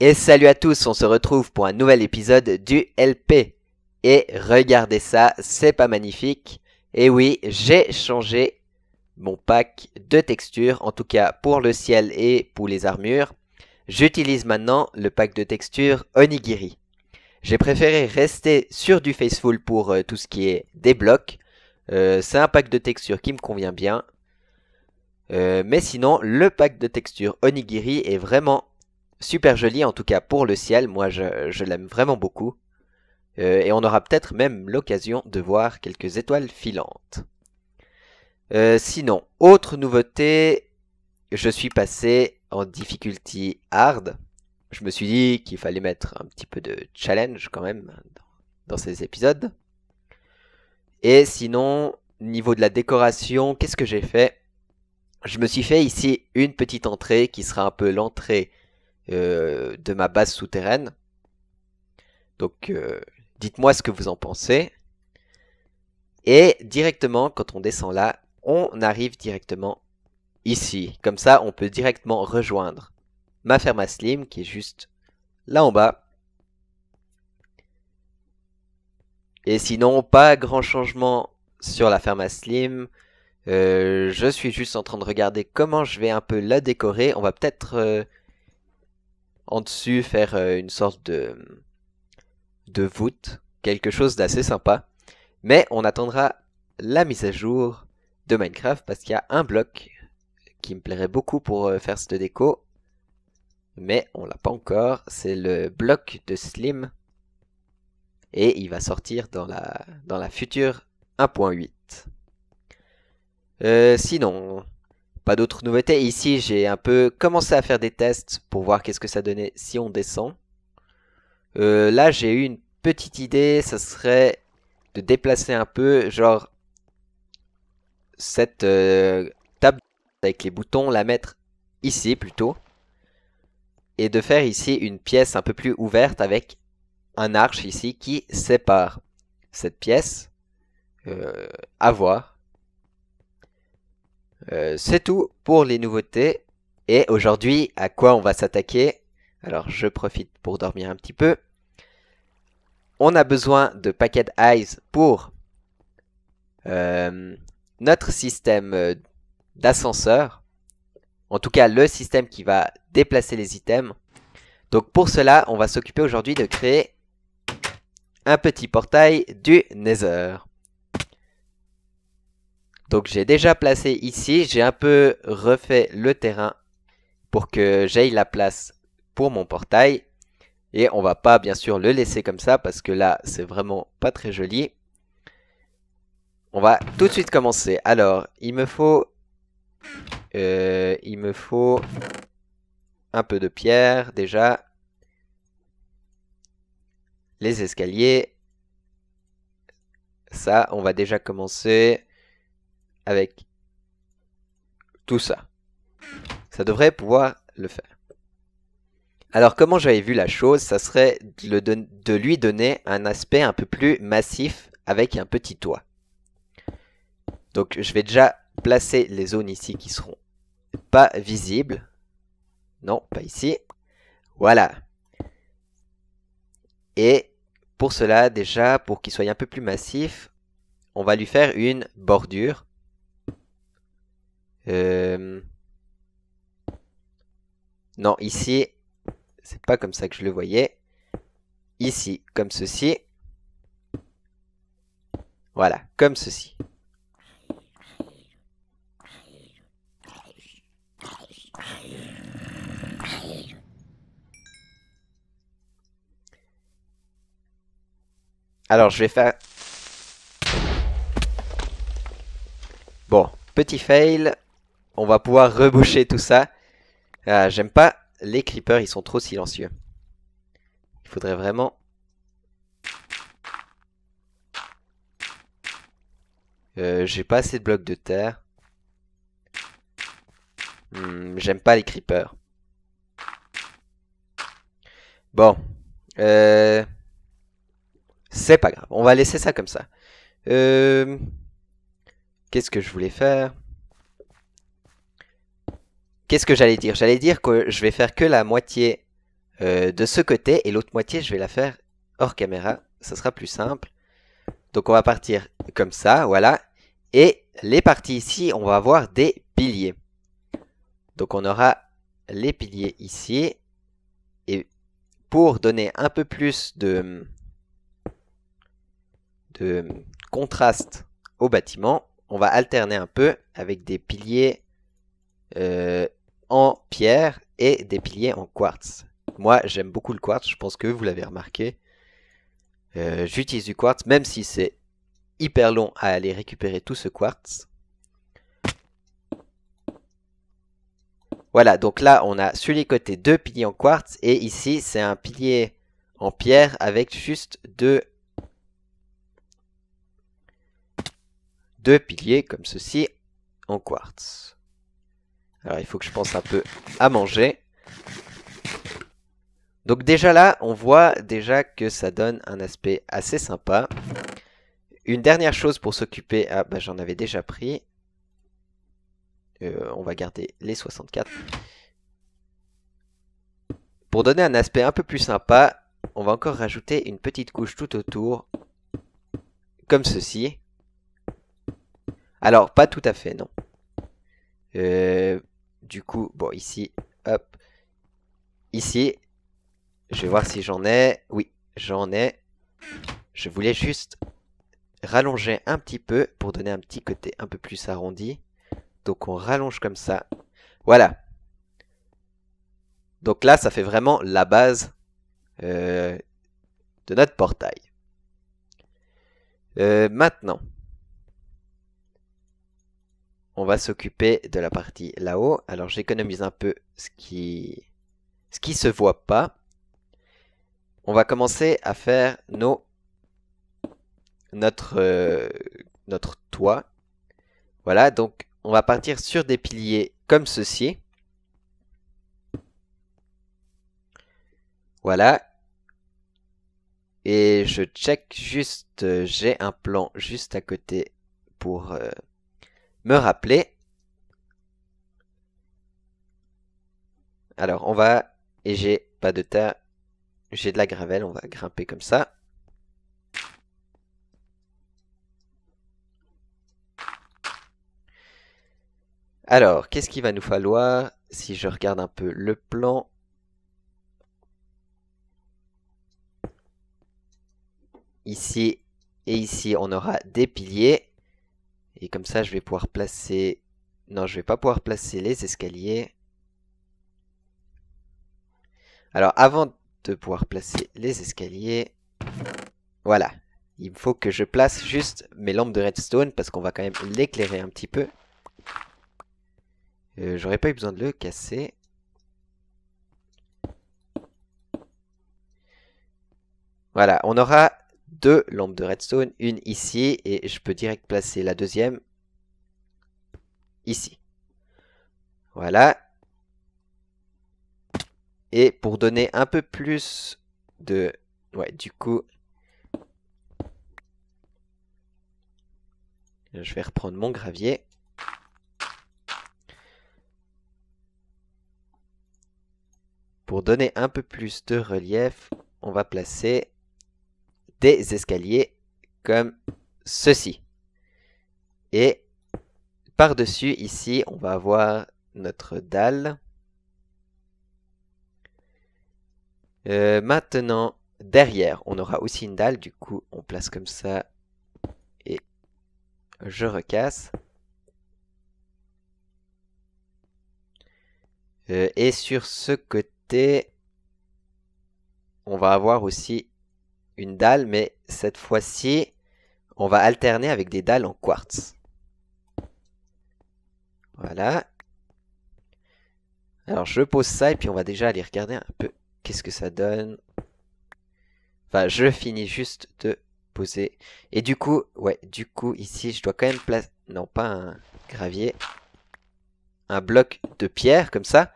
Et salut à tous, on se retrouve pour un nouvel épisode du LP. Et regardez ça, c'est pas magnifique. Et oui, j'ai changé mon pack de textures, en tout cas pour le ciel et pour les armures. J'utilise maintenant le pack de textures Onigiri. J'ai préféré rester sur du Faceful pour euh, tout ce qui est des blocs. Euh, c'est un pack de textures qui me convient bien. Euh, mais sinon, le pack de textures Onigiri est vraiment super joli, en tout cas pour le ciel. Moi, je, l'aime vraiment beaucoup. Euh, et on aura peut-être même l'occasion de voir quelques étoiles filantes. Euh, sinon, autre nouveauté, je suis passé en difficulty hard. Je me suis dit qu'il fallait mettre un petit peu de challenge quand même dans ces épisodes. Et sinon, niveau de la décoration, qu'est-ce que j'ai fait Je me suis fait ici une petite entrée qui sera un peu l'entrée euh, de ma base souterraine. Donc euh, dites-moi ce que vous en pensez. Et directement, quand on descend là, on arrive directement ici. Comme ça, on peut directement rejoindre ma ferme à Slim qui est juste là en bas. Et sinon, pas grand changement sur la ferme à Slim. Euh, je suis juste en train de regarder comment je vais un peu la décorer. On va peut-être en dessus faire euh, une sorte de, de voûte, quelque chose d'assez sympa. Mais on attendra la mise à jour de Minecraft parce qu'il y a un bloc qui me plairait beaucoup pour euh, faire cette déco. Mais on l'a pas encore, c'est le bloc de Slim. Et il va sortir dans la, dans la future 1.8. Euh, sinon, pas d'autres nouveautés. Ici, j'ai un peu commencé à faire des tests pour voir qu'est-ce que ça donnait si on descend. Euh, là, j'ai eu une petite idée, ça serait de déplacer un peu, genre, cette euh, table avec les boutons, la mettre ici plutôt. Et de faire ici une pièce un peu plus ouverte avec un arche ici qui sépare cette pièce euh, à voir. Euh, c'est tout pour les nouveautés. Et aujourd'hui, à quoi on va s'attaquer Alors, je profite pour dormir un petit peu. On a besoin de Packet Eyes pour euh, notre système euh, d'ascenseur. En tout cas, le système qui va déplacer les items. Donc pour cela, on va s'occuper aujourd'hui de créer un petit portail du Nether. Donc j'ai déjà placé ici, j'ai un peu refait le terrain pour que j'aille la place pour mon portail. Et on va pas bien sûr le laisser comme ça parce que là c'est vraiment pas très joli. On va tout de suite commencer. Alors il me faut... Euh, il me faut un peu de pierre déjà. Les escaliers. Ça, on va déjà commencer avec tout ça. Ça devrait pouvoir le faire. Alors comment j'avais vu la chose, ça serait de, lui donner un aspect un peu plus massif avec un petit toit. Donc je vais déjà placer les zones ici qui seront pas visibles. Non, pas ici. Voilà. Et pour cela, déjà, pour qu'il soit un peu plus massif, on va lui faire une bordure euh, non, ici, c'est pas comme ça que je le voyais. Ici, comme ceci. Voilà, comme ceci. Alors, je vais faire... Bon, petit fail on va pouvoir reboucher tout ça. Ah, j'aime pas les creepers, ils sont trop silencieux. Il faudrait vraiment... Euh, j'ai pas assez de blocs de terre. Hmm, j'aime pas les creepers. Bon. Euh, c'est pas grave. On va laisser ça comme ça. Euh, qu'est-ce que je voulais faire Qu'est-ce que j'allais dire J'allais dire que je vais faire que la moitié euh, de ce côté et l'autre moitié je vais la faire hors caméra. Ça sera plus simple. Donc on va partir comme ça, voilà. Et les parties ici, on va avoir des piliers. Donc on aura les piliers ici. Et pour donner un peu plus de, de contraste au bâtiment, on va alterner un peu avec des piliers euh, en pierre et des piliers en quartz. Moi, j'aime beaucoup le quartz, je pense que vous l'avez remarqué. Euh, j'utilise du quartz, même si c'est hyper long à aller récupérer tout ce quartz. Voilà, donc là, on a sur les côtés deux piliers en quartz, et ici, c'est un pilier en pierre avec juste deux, deux piliers comme ceci en quartz. Alors il faut que je pense un peu à manger. Donc déjà là, on voit déjà que ça donne un aspect assez sympa. Une dernière chose pour s'occuper... Ah bah j'en avais déjà pris. Euh, on va garder les 64. Pour donner un aspect un peu plus sympa, on va encore rajouter une petite couche tout autour. Comme ceci. Alors pas tout à fait non. Euh, du coup, bon, ici, hop. Ici, je vais voir si j'en ai. Oui, j'en ai. Je voulais juste rallonger un petit peu pour donner un petit côté un peu plus arrondi. Donc on rallonge comme ça. Voilà. Donc là, ça fait vraiment la base euh, de notre portail. Euh, maintenant, on va s'occuper de la partie là-haut. Alors j'économise un peu ce qui ce qui se voit pas. On va commencer à faire nos notre euh, notre toit. Voilà, donc on va partir sur des piliers comme ceci. Voilà. Et je check juste, euh, j'ai un plan juste à côté pour euh, me rappeler. Alors, on va... Et j'ai pas de tas. J'ai de la gravelle, on va grimper comme ça. Alors, qu'est-ce qu'il va nous falloir si je regarde un peu le plan Ici et ici, on aura des piliers. Et comme ça, je vais pouvoir placer... Non, je ne vais pas pouvoir placer les escaliers. Alors, avant de pouvoir placer les escaliers... Voilà. Il faut que je place juste mes lampes de redstone parce qu'on va quand même l'éclairer un petit peu. Euh, j'aurais pas eu besoin de le casser. Voilà, on aura deux lampes de redstone, une ici, et je peux direct placer la deuxième ici. Voilà. Et pour donner un peu plus de... Ouais, du coup... Je vais reprendre mon gravier. Pour donner un peu plus de relief, on va placer des escaliers comme ceci. Et par-dessus, ici, on va avoir notre dalle. Euh, maintenant, derrière, on aura aussi une dalle. Du coup, on place comme ça et je recasse. Euh, et sur ce côté, on va avoir aussi une dalle, mais cette fois-ci, on va alterner avec des dalles en quartz. Voilà. Alors je pose ça et puis on va déjà aller regarder un peu qu'est-ce que ça donne. Enfin, je finis juste de poser. Et du coup, ouais, du coup, ici, je dois quand même placer... Non, pas un gravier. Un bloc de pierre, comme ça.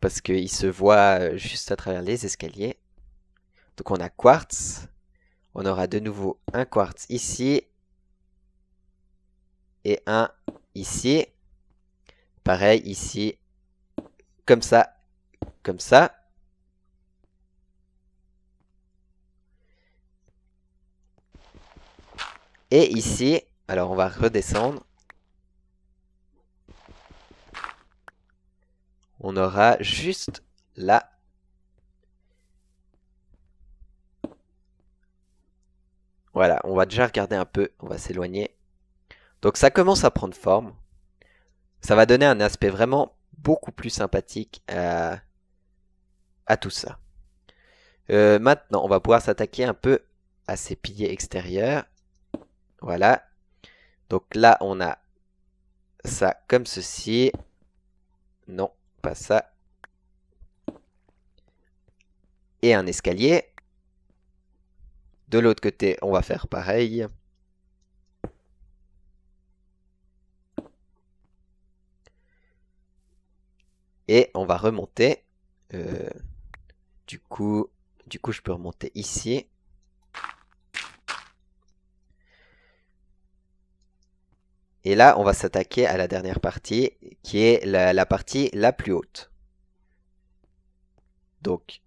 Parce qu'il se voit euh, juste à travers les escaliers. Donc on a quartz. On aura de nouveau un quartz ici. Et un ici. Pareil ici. Comme ça. Comme ça. Et ici, alors on va redescendre. On aura juste là Voilà, on va déjà regarder un peu, on va s'éloigner. Donc ça commence à prendre forme. Ça va donner un aspect vraiment beaucoup plus sympathique à, tout ça. Euh, maintenant, on va pouvoir s'attaquer un peu à ces piliers extérieurs. Voilà. Donc là, on a ça comme ceci. Non, pas ça. Et un escalier. De l'autre côté, on va faire pareil. Et on va remonter. Euh, du, coup, du coup, je peux remonter ici. Et là, on va s'attaquer à la dernière partie, qui est la, la partie la plus haute. Donc,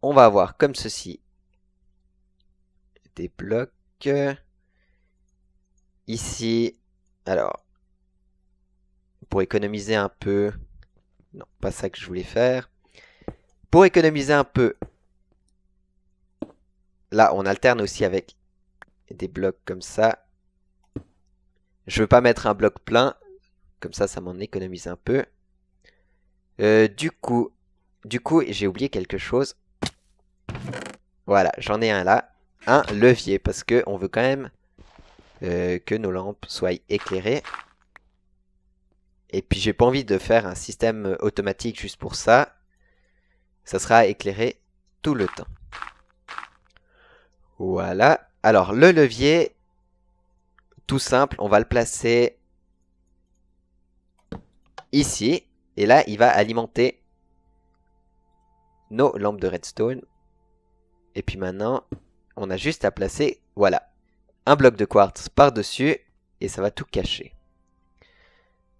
on va avoir comme ceci des blocs. Euh, ici, alors, pour économiser un peu... Non, pas ça que je voulais faire. Pour économiser un peu... Là, on alterne aussi avec des blocs comme ça. Je veux pas mettre un bloc plein. Comme ça, ça m'en économise un peu. Euh, du coup, du coup, j'ai oublié quelque chose. Voilà, j'en ai un là un levier parce que on veut quand même euh, que nos lampes soient éclairées. Et puis j'ai pas envie de faire un système automatique juste pour ça. Ça sera éclairé tout le temps. Voilà. Alors le levier, tout simple, on va le placer ici. Et là, il va alimenter nos lampes de redstone. Et puis maintenant, on a juste à placer, voilà, un bloc de quartz par-dessus et ça va tout cacher.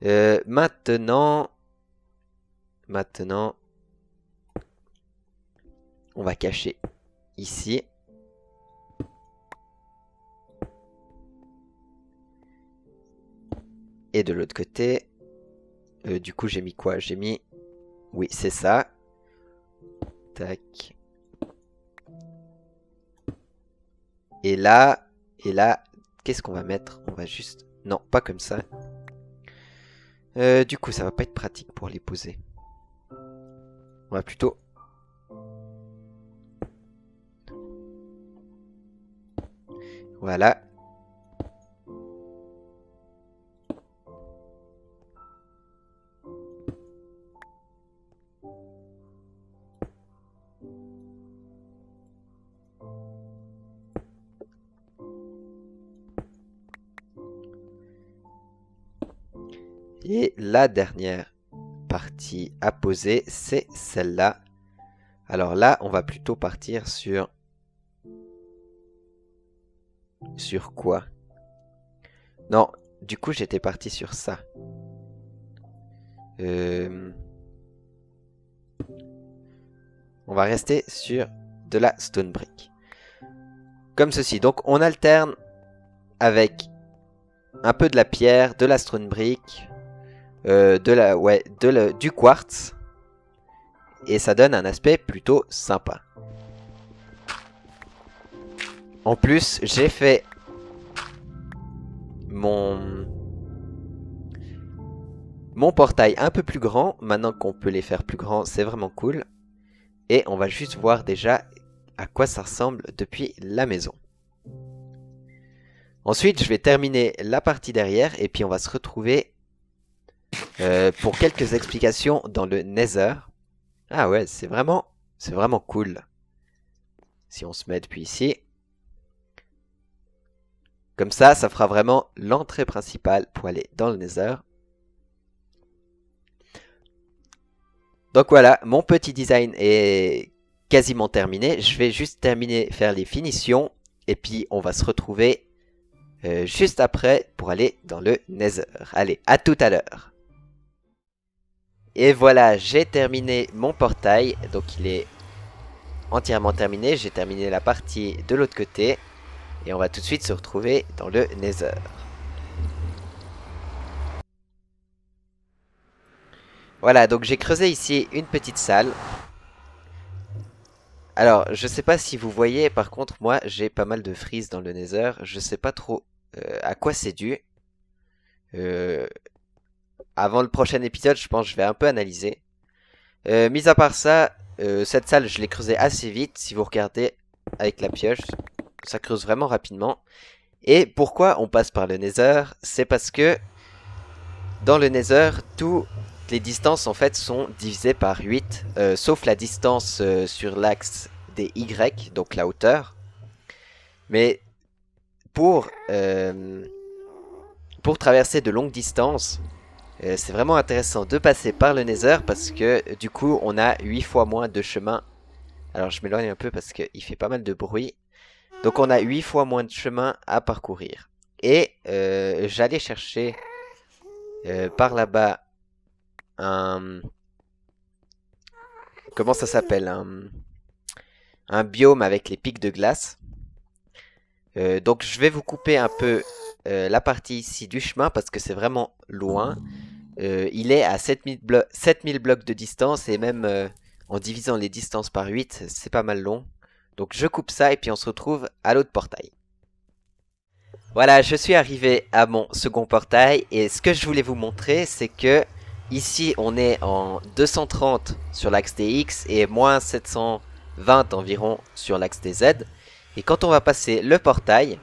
Euh, maintenant, maintenant, on va cacher ici. Et de l'autre côté, euh, du coup j'ai mis quoi J'ai mis, oui c'est ça. Tac. Et là, et là, qu'est-ce qu'on va mettre On va juste... Non, pas comme ça. Euh, du coup, ça va pas être pratique pour les poser. On va plutôt... Voilà. Et la dernière partie à poser, c'est celle-là. Alors là, on va plutôt partir sur... Sur quoi Non, du coup, j'étais parti sur ça. Euh, on va rester sur de la stone brick. Comme ceci. Donc, on alterne avec un peu de la pierre, de la stone brick, euh, de la, ouais, de du quartz. Et ça donne un aspect plutôt sympa. En plus, j'ai fait mon mon portail un peu plus grand. Maintenant qu'on peut les faire plus grands, c'est vraiment cool. Et on va juste voir déjà à quoi ça ressemble depuis la maison. Ensuite, je vais terminer la partie derrière et puis on va se retrouver euh, pour quelques explications dans le Nether. Ah ouais, c'est vraiment, c'est vraiment cool. Si on se met depuis ici. Comme ça, ça fera vraiment l'entrée principale pour aller dans le Nether. Donc voilà, mon petit design est quasiment terminé. Je vais juste terminer, faire les finitions. Et puis on va se retrouver euh, juste après pour aller dans le Nether. Allez, à tout à l'heure. Et voilà, j'ai terminé mon portail. Donc il est entièrement terminé. J'ai terminé la partie de l'autre côté. Et on va tout de suite se retrouver dans le Nether. Voilà, donc j'ai creusé ici une petite salle. Alors, je sais pas si vous voyez, par contre, moi, j'ai pas mal de frises dans le Nether. Je sais pas trop euh, à quoi c'est dû. Euh, avant le prochain épisode, je pense que je vais un peu analyser. Euh, mis à part ça, euh, cette salle, je l'ai creusée assez vite. Si vous regardez avec la pioche, ça creuse vraiment rapidement. Et pourquoi on passe par le Nether C'est parce que dans le Nether, toutes les distances en fait sont divisées par 8, euh, sauf la distance sur l'axe des Y, donc la hauteur. Mais pour, pour traverser de longues distances, euh, c'est vraiment intéressant de passer par le Nether parce que euh, du coup on a 8 fois moins de chemin. Alors je m'éloigne un peu parce qu'il fait pas mal de bruit. Donc on a 8 fois moins de chemin à parcourir. Et euh, j'allais chercher par là-bas un... Comment ça s'appelle un... biome avec les pics de glace. donc je vais vous couper un peu la partie ici du chemin parce que c'est vraiment loin. Euh, il est à 7000, blocs de distance et même euh, en divisant les distances par 8, c'est pas mal long. Donc je coupe ça et puis on se retrouve à l'autre portail. Voilà, je suis arrivé à mon second portail et ce que je voulais vous montrer c'est que ici on est en 230 sur l'axe X, et moins 720 environ sur l'axe Z. Et quand on va passer le portail,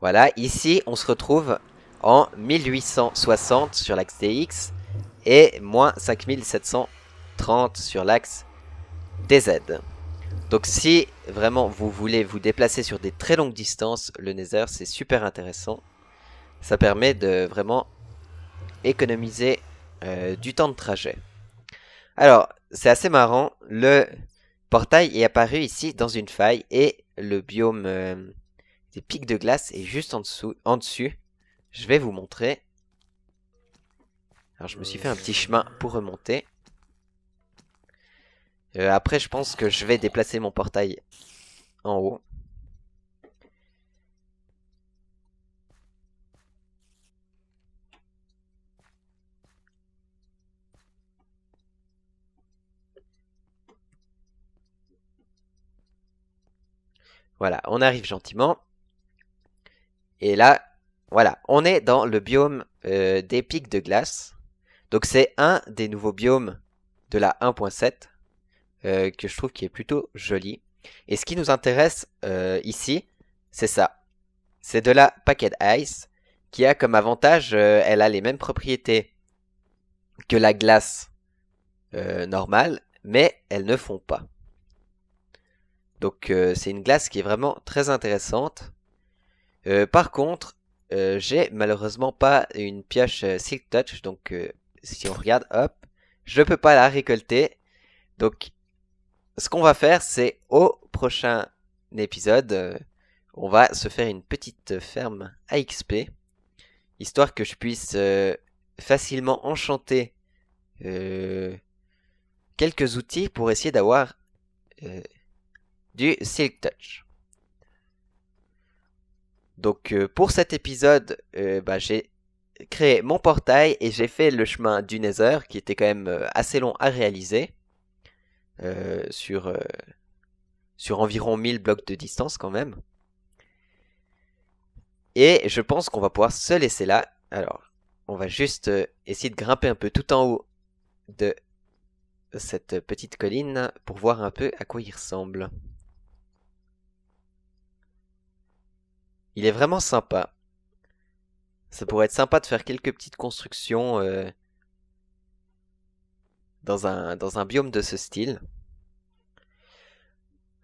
Voilà, ici on se retrouve en 1860 sur l'axe x et moins 5730 sur l'axe DZ. Donc si vraiment vous voulez vous déplacer sur des très longues distances, le Nether c'est super intéressant. Ça permet de vraiment économiser euh, du temps de trajet. Alors, c'est assez marrant, le portail est apparu ici dans une faille et le biome... Euh, des pics de glace. Et juste en dessous, en dessus, je vais vous montrer. Alors je me suis fait un petit chemin pour remonter. Euh, après, je pense que je vais déplacer mon portail en haut. Voilà, on arrive gentiment. Et là, voilà, on est dans le biome euh, des pics de glace. Donc c'est un des nouveaux biomes de la 1.7 euh, que je trouve qui est plutôt joli. Et ce qui nous intéresse euh, ici, c'est ça. C'est de la Packet Ice qui a comme avantage, elle a les mêmes propriétés que la glace normale, mais elles ne fond pas. Donc c'est une glace qui est vraiment très intéressante. Euh, par contre, euh, j'ai malheureusement pas une pioche euh, Silk Touch, donc si on regarde, hop, je peux pas la récolter. Donc, ce qu'on va faire, c'est au prochain épisode, on va se faire une petite ferme à XP, histoire que je puisse facilement enchanter quelques outils pour essayer d'avoir du Silk Touch. Donc euh, pour cet épisode, euh, bah, j'ai créé mon portail et j'ai fait le chemin du Nether qui était quand même euh, assez long à réaliser sur, sur environ 1000 blocs de distance quand même. Et je pense qu'on va pouvoir se laisser là. Alors, on va juste essayer de grimper un peu tout en haut de cette petite colline pour voir un peu à quoi il ressemble. Il est vraiment sympa. Ça pourrait être sympa de faire quelques petites constructions euh, dans, un, dans un biome de ce style.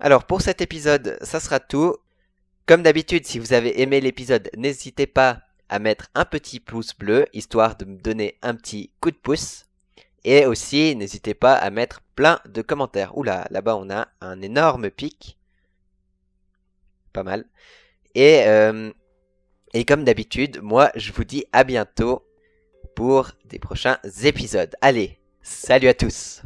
Alors pour cet épisode, ça sera tout. Comme d'habitude, si vous avez aimé l'épisode, n'hésitez pas à mettre un petit pouce bleu, histoire de me donner un petit coup de pouce. Et aussi, n'hésitez pas à mettre plein de commentaires. Oula, là-bas on a un énorme pic. Pas mal. Euh, et, comme d'habitude, moi, je vous dis à bientôt pour des prochains épisodes. Allez, salut à tous